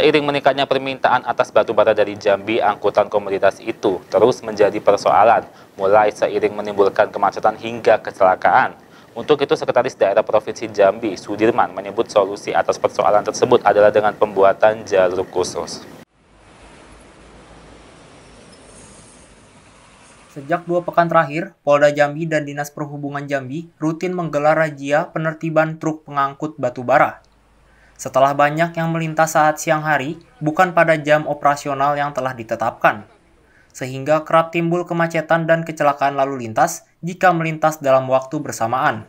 Seiring meningkatnya permintaan atas batu bara dari Jambi, angkutan komoditas itu terus menjadi persoalan, mulai seiring menimbulkan kemacetan hingga kecelakaan. Untuk itu, Sekretaris Daerah Provinsi Jambi, Sudirman, menyebut solusi atas persoalan tersebut adalah dengan pembuatan jalur khusus. Sejak dua pekan terakhir, Polda Jambi dan Dinas Perhubungan Jambi rutin menggelar razia penertiban truk pengangkut batu bara setelah banyak yang melintas saat siang hari, bukan pada jam operasional yang telah ditetapkan. Sehingga kerap timbul kemacetan dan kecelakaan lalu lintas jika melintas dalam waktu bersamaan.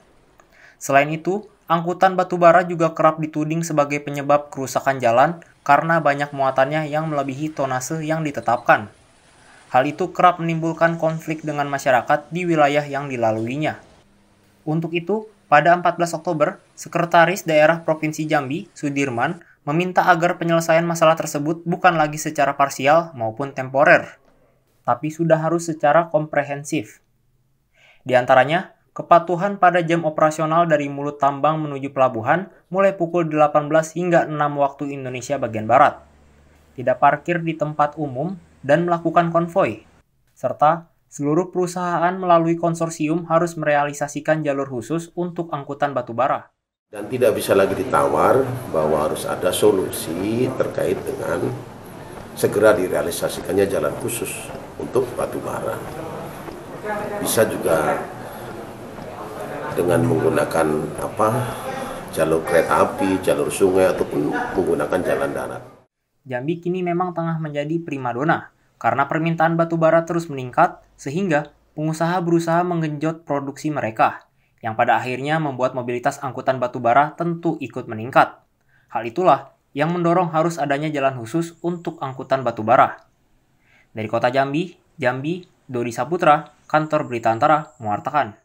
Selain itu, angkutan batubara juga kerap dituding sebagai penyebab kerusakan jalan karena banyak muatannya yang melebihi tonase yang ditetapkan. Hal itu kerap menimbulkan konflik dengan masyarakat di wilayah yang dilaluinya. Untuk itu, pada 14 Oktober, Sekretaris Daerah Provinsi Jambi, Sudirman, meminta agar penyelesaian masalah tersebut bukan lagi secara parsial maupun temporer, tapi sudah harus secara komprehensif. Di antaranya, kepatuhan pada jam operasional dari mulut tambang menuju pelabuhan mulai pukul 18 hingga 6 waktu Indonesia bagian Barat, tidak parkir di tempat umum, dan melakukan konvoi, serta seluruh perusahaan melalui konsorsium harus merealisasikan jalur khusus untuk angkutan batubara. Dan tidak bisa lagi ditawar bahwa harus ada solusi terkait dengan segera direalisasikannya jalan khusus untuk batubara. Bisa juga dengan menggunakan apa jalur kereta api, jalur sungai ataupun menggunakan jalan darat. Jambi kini memang tengah menjadi primadona karena permintaan batu bara terus meningkat, sehingga pengusaha berusaha menggenjot produksi mereka, yang pada akhirnya membuat mobilitas angkutan batu bara tentu ikut meningkat. Hal itulah yang mendorong harus adanya jalan khusus untuk angkutan batu bara. Dari kota Jambi, Jambi, Dodi Saputra, Kantor Berita Antara, mewartakan.